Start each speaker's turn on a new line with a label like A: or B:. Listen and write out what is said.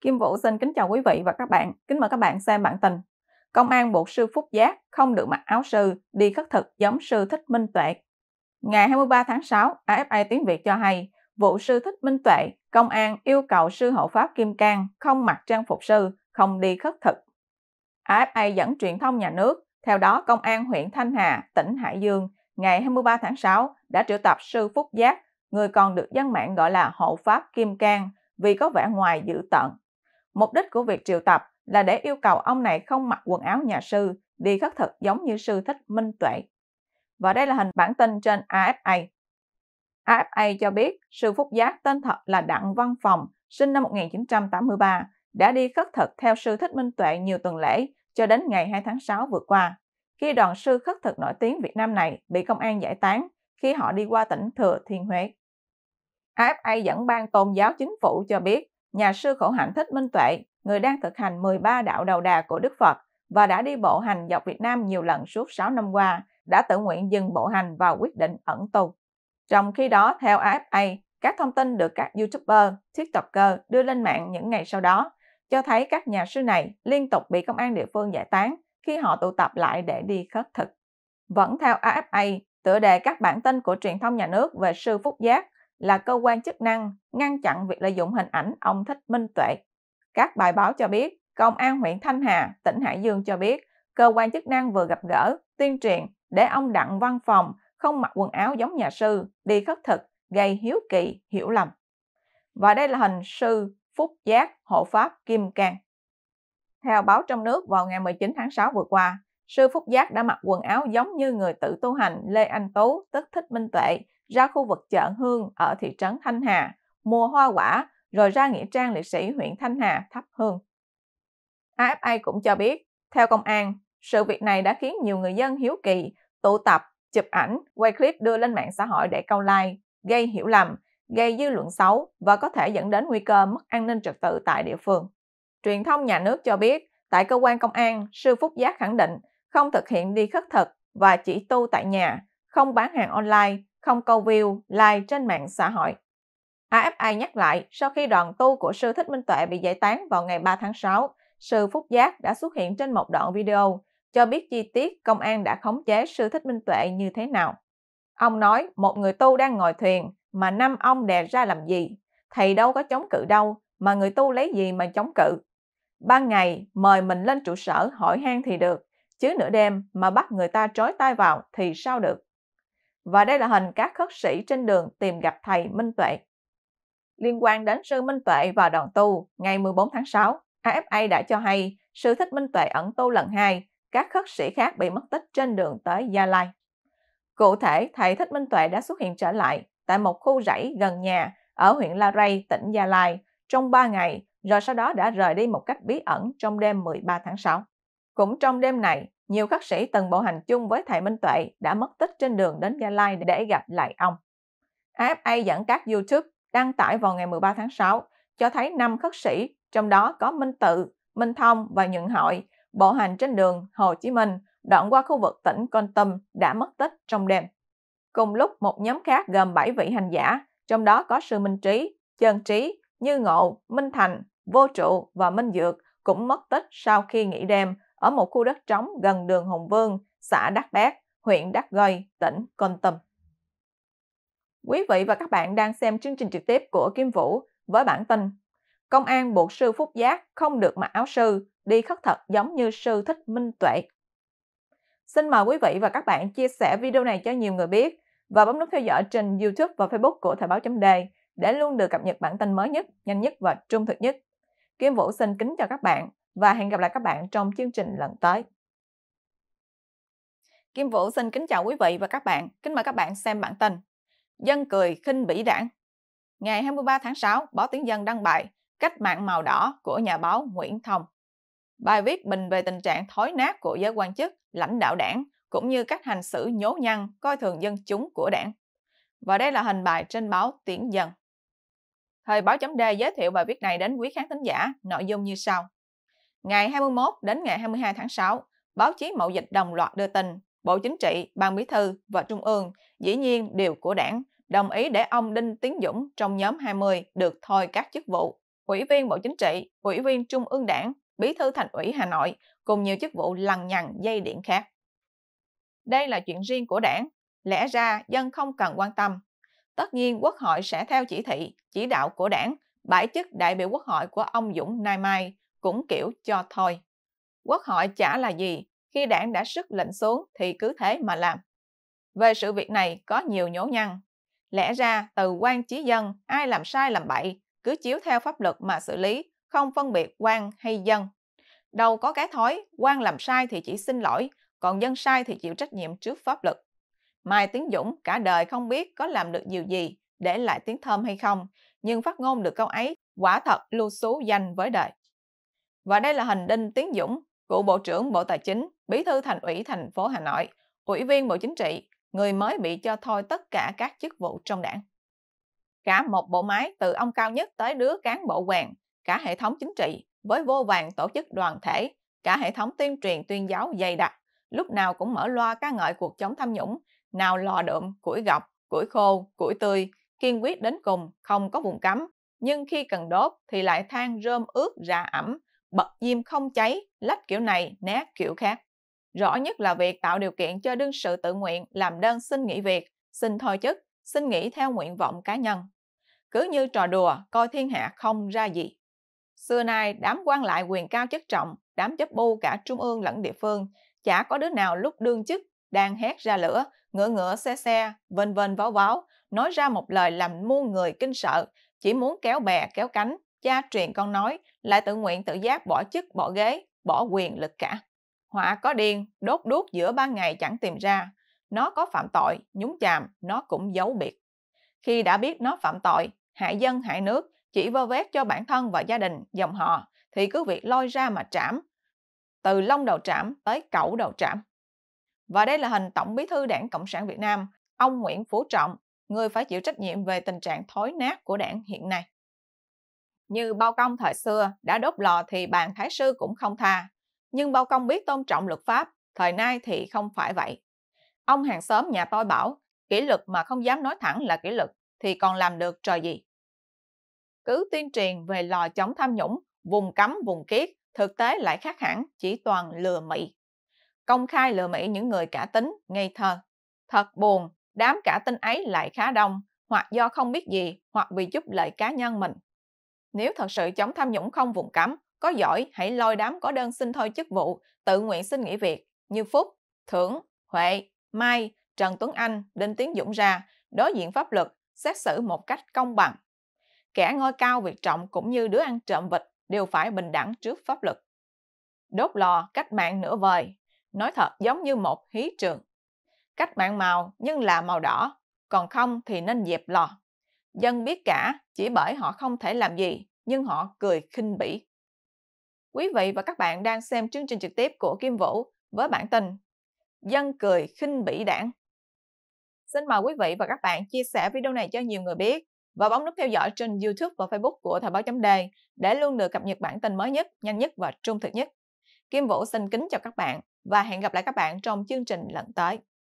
A: Kim Vũ xin kính chào quý vị và các bạn. Kính mời các bạn xem bản tin. Công an buộc sư Phúc Giác không được mặc áo sư, đi khất thực giống sư Thích Minh Tuệ. Ngày 23 tháng 6, AFA Tiếng Việt cho hay, vụ sư Thích Minh Tuệ, công an yêu cầu sư hộ pháp Kim Cang không mặc trang phục sư, không đi khất thực. AFA dẫn truyền thông nhà nước, theo đó công an huyện Thanh Hà, tỉnh Hải Dương, ngày 23 tháng 6 đã triệu tập sư Phúc Giác, người còn được dân mạng gọi là hộ pháp Kim Cang vì có vẻ ngoài dữ tợn, Mục đích của việc triệu tập là để yêu cầu ông này không mặc quần áo nhà sư, đi khất thực giống như sư thích minh tuệ. Và đây là hình bản tin trên AFA. AFA cho biết sư Phúc Giác tên thật là Đặng Văn Phòng, sinh năm 1983, đã đi khất thực theo sư Thích Minh Tuệ nhiều tuần lễ cho đến ngày 2 tháng 6 vừa qua, khi đoàn sư khất thực nổi tiếng Việt Nam này bị công an giải tán khi họ đi qua tỉnh Thừa Thiên Huế. AFA dẫn ban tôn giáo chính phủ cho biết nhà sư khổ hạnh thích minh tuệ, người đang thực hành 13 đạo đầu đà của Đức Phật và đã đi bộ hành dọc Việt Nam nhiều lần suốt 6 năm qua, đã tự nguyện dừng bộ hành và quyết định ẩn tu. Trong khi đó, theo AFA, các thông tin được các YouTuber, TikToker đưa lên mạng những ngày sau đó cho thấy các nhà sư này liên tục bị công an địa phương giải tán khi họ tụ tập lại để đi khất thực. Vẫn theo AFA, tựa đề các bản tin của truyền thông nhà nước về sư Phúc Giác là cơ quan chức năng ngăn chặn việc lợi dụng hình ảnh ông Thích Minh Tuệ. Các bài báo cho biết, Công an huyện Thanh Hà, tỉnh Hải Dương cho biết, cơ quan chức năng vừa gặp gỡ, tuyên truyền để ông Đặng Văn Phòng không mặc quần áo giống nhà sư, đi khất thực, gây hiếu kỳ, hiểu lầm. Và đây là hình sư Phúc Giác, hộ pháp Kim Cang. Theo báo trong nước vào ngày 19 tháng 6 vừa qua, sư Phúc Giác đã mặc quần áo giống như người tự tu hành Lê Anh Tú, tức Thích Minh Tuệ, ra khu vực chợ Hương ở thị trấn Thanh Hà, mua hoa quả, rồi ra Nghĩa Trang liệt sĩ huyện Thanh Hà thắp hương. AFA cũng cho biết, theo công an, sự việc này đã khiến nhiều người dân hiếu kỳ, tụ tập, chụp ảnh, quay clip đưa lên mạng xã hội để câu like, gây hiểu lầm, gây dư luận xấu và có thể dẫn đến nguy cơ mất an ninh trật tự tại địa phương. Truyền thông nhà nước cho biết, tại cơ quan công an, sư Phúc Giác khẳng định không thực hiện đi khất thực và chỉ tu tại nhà, không bán hàng online, không câu view, like trên mạng xã hội. AFI nhắc lại, sau khi đoàn tu của sư Thích Minh Tuệ bị giải tán vào ngày 3 tháng 6, sư Phúc Giác đã xuất hiện trên một đoạn video cho biết chi tiết công an đã khống chế sư Thích Minh Tuệ như thế nào. Ông nói một người tu đang ngồi thuyền mà năm ông đè ra làm gì, thầy đâu có chống cự đâu mà người tu lấy gì mà chống cự. Ban ngày mời mình lên trụ sở hỏi han thì được, chứ nửa đêm mà bắt người ta trói tay vào thì sao được. Và đây là hình các khất sĩ trên đường tìm gặp thầy Minh Tuệ. Liên quan đến sư Minh Tuệ và đoàn tu, ngày 14 tháng 6, AFA đã cho hay sư thích Minh Tuệ ẩn tu lần hai các khất sĩ khác bị mất tích trên đường tới Gia Lai. Cụ thể, thầy Thích Minh Tuệ đã xuất hiện trở lại tại một khu rẫy gần nhà ở huyện La Ray tỉnh Gia Lai trong 3 ngày, rồi sau đó đã rời đi một cách bí ẩn trong đêm 13 tháng 6. Cũng trong đêm này, nhiều khắc sĩ từng bộ hành chung với thầy Minh Tuệ đã mất tích trên đường đến Gia Lai để gặp lại ông. AFA dẫn các YouTube đăng tải vào ngày 13 tháng 6 cho thấy năm khất sĩ, trong đó có Minh Tự, Minh Thông và Nhuận Hội, bộ hành trên đường Hồ Chí Minh đoạn qua khu vực tỉnh Con Tâm đã mất tích trong đêm. Cùng lúc một nhóm khác gồm 7 vị hành giả, trong đó có Sư Minh Trí, Trần Trí, Như Ngộ, Minh Thành, Vô Trụ và Minh Dược cũng mất tích sau khi nghỉ đêm ở một khu đất trống gần đường Hồng Vương, xã Đắc Bác, huyện Đắc Gơi, tỉnh Kon Tum. Quý vị và các bạn đang xem chương trình trực tiếp của Kim Vũ với bản tin Công an buộc sư Phúc Giác không được mặc áo sư, đi khất thật giống như sư thích minh tuệ. Xin mời quý vị và các bạn chia sẻ video này cho nhiều người biết và bấm nút theo dõi trên YouTube và Facebook của Thời báo chấm đề để luôn được cập nhật bản tin mới nhất, nhanh nhất và trung thực nhất. Kim Vũ xin kính chào các bạn và hẹn gặp lại các bạn trong chương trình lần tới. Kim Vũ xin kính chào quý vị và các bạn. Kính mời các bạn xem bản tin. Dân cười khinh bỉ đảng. Ngày 23 tháng 6, báo Tiếng Dân đăng bài Cách mạng màu đỏ của nhà báo Nguyễn Thông. Bài viết bình về tình trạng thối nát của giới quan chức, lãnh đạo đảng, cũng như cách hành xử nhố nhăng, coi thường dân chúng của đảng. Và đây là hình bài trên báo Tiếng Dân. Thời báo chấm D giới thiệu bài viết này đến quý khán thính giả, nội dung như sau. Ngày 21 đến ngày 22 tháng 6, báo chí mậu dịch đồng loạt đưa tin Bộ Chính trị, Ban Bí thư và Trung ương dĩ nhiên đều của đảng đồng ý để ông Đinh Tiến Dũng trong nhóm 20 được thôi các chức vụ Ủy viên Bộ Chính trị, Ủy viên Trung ương Đảng, Bí thư Thành ủy Hà Nội cùng nhiều chức vụ lằng nhằng dây điện khác. Đây là chuyện riêng của đảng, lẽ ra dân không cần quan tâm. Tất nhiên Quốc hội sẽ theo chỉ thị, chỉ đạo của đảng bãi chức đại biểu Quốc hội của ông Dũng nay mai, cũng kiểu cho thôi. Quốc hội chả là gì, khi đảng đã sức lệnh xuống thì cứ thế mà làm. Về sự việc này có nhiều nhổ nhăn. Lẽ ra từ quan chí dân, ai làm sai làm bậy, cứ chiếu theo pháp luật mà xử lý, không phân biệt quan hay dân. Đâu có cái thói, quan làm sai thì chỉ xin lỗi, còn dân sai thì chịu trách nhiệm trước pháp luật. Mai Tiến Dũng cả đời không biết có làm được điều gì để lại tiếng thơm hay không, nhưng phát ngôn được câu ấy quả thật lưu xú danh với đời. Và đây là hình Đinh Tiến Dũng, cựu Bộ trưởng Bộ Tài chính, Bí thư Thành ủy thành phố Hà Nội, Ủy viên Bộ Chính trị, người mới bị cho thôi tất cả các chức vụ trong đảng. Cả một bộ máy từ ông cao nhất tới đứa cán bộ hoàng, cả hệ thống chính trị với vô vàng tổ chức đoàn thể, cả hệ thống tuyên truyền tuyên giáo dày đặc, lúc nào cũng mở loa ca ngợi cuộc chống tham nhũng, nào lò đượm, củi gọc, củi khô, củi tươi, kiên quyết đến cùng, không có vùng cấm. Nhưng khi cần đốt thì lại than rơm ướt ra ẩm, bật diêm không cháy, lách kiểu này, né kiểu khác. Rõ nhất là việc tạo điều kiện cho đương sự tự nguyện làm đơn xin nghỉ việc, xin thôi chức, xin nghỉ theo nguyện vọng cá nhân. Cứ như trò đùa, coi thiên hạ không ra gì. Xưa nay, đám quan lại quyền cao chức trọng, đám chấp bu cả trung ương lẫn địa phương, chả có đứa nào lúc đương chức đang hét ra lửa, ngựa ngựa xe xe, vân vân váo váo, nói ra một lời làm muôn người kinh sợ, chỉ muốn kéo bè kéo cánh, cha truyền con nói, lại tự nguyện tự giác bỏ chức, bỏ ghế, bỏ quyền lực cả. Họa có điên, đốt đuốc giữa ban ngày chẳng tìm ra. Nó có phạm tội, nhúng chàm, nó cũng giấu biệt. Khi đã biết nó phạm tội, hại dân hại nước, chỉ vơ vét cho bản thân và gia đình, dòng họ, thì cứ việc lôi ra mà trảm. Từ lông đầu trảm tới cẩu đầu trảm. Và đây là hình Tổng bí thư Đảng Cộng sản Việt Nam, ông Nguyễn Phú Trọng, người phải chịu trách nhiệm về tình trạng thối nát của đảng hiện nay. Như Bao Công thời xưa đã đốt lò thì bàn thái sư cũng không tha, nhưng Bao Công biết tôn trọng luật pháp, thời nay thì không phải vậy. Ông hàng xóm nhà tôi bảo, kỷ luật mà không dám nói thẳng là kỷ luật thì còn làm được trò gì. Cứ tuyên truyền về lò chống tham nhũng, vùng cấm vùng kiết, thực tế lại khác hẳn, chỉ toàn lừa mị. Công khai lừa mị những người cả tính, ngây thơ. Thật buồn, đám cả tin ấy lại khá đông, hoặc do không biết gì, hoặc vì chút lợi cá nhân mình. Nếu thật sự chống tham nhũng không vùng cấm, có giỏi hãy lôi đám có đơn xin thôi chức vụ, tự nguyện xin nghỉ việc như Phúc, Thưởng, Huệ, Mai, Trần Tuấn Anh, Đinh Tiến Dũng ra, đối diện pháp luật, xét xử một cách công bằng. Kẻ ngôi cao việc trọng cũng như đứa ăn trộm vịt đều phải bình đẳng trước pháp luật. Đốt lò cách mạng nửa vời, nói thật giống như một hí trường. Cách mạng màu nhưng là màu đỏ, còn không thì nên dẹp lò. Dân biết cả, chỉ bởi họ không thể làm gì, nhưng họ cười khinh bỉ. Quý vị và các bạn đang xem chương trình trực tiếp của Kim Vũ với bản tin Dân cười khinh bỉ đảng. Xin mời quý vị và các bạn chia sẻ video này cho nhiều người biết và bấm nút theo dõi trên YouTube và Facebook của Thời báo chấm đề để luôn được cập nhật bản tin mới nhất, nhanh nhất và trung thực nhất. Kim Vũ xin kính chào các bạn và hẹn gặp lại các bạn trong chương trình lần tới.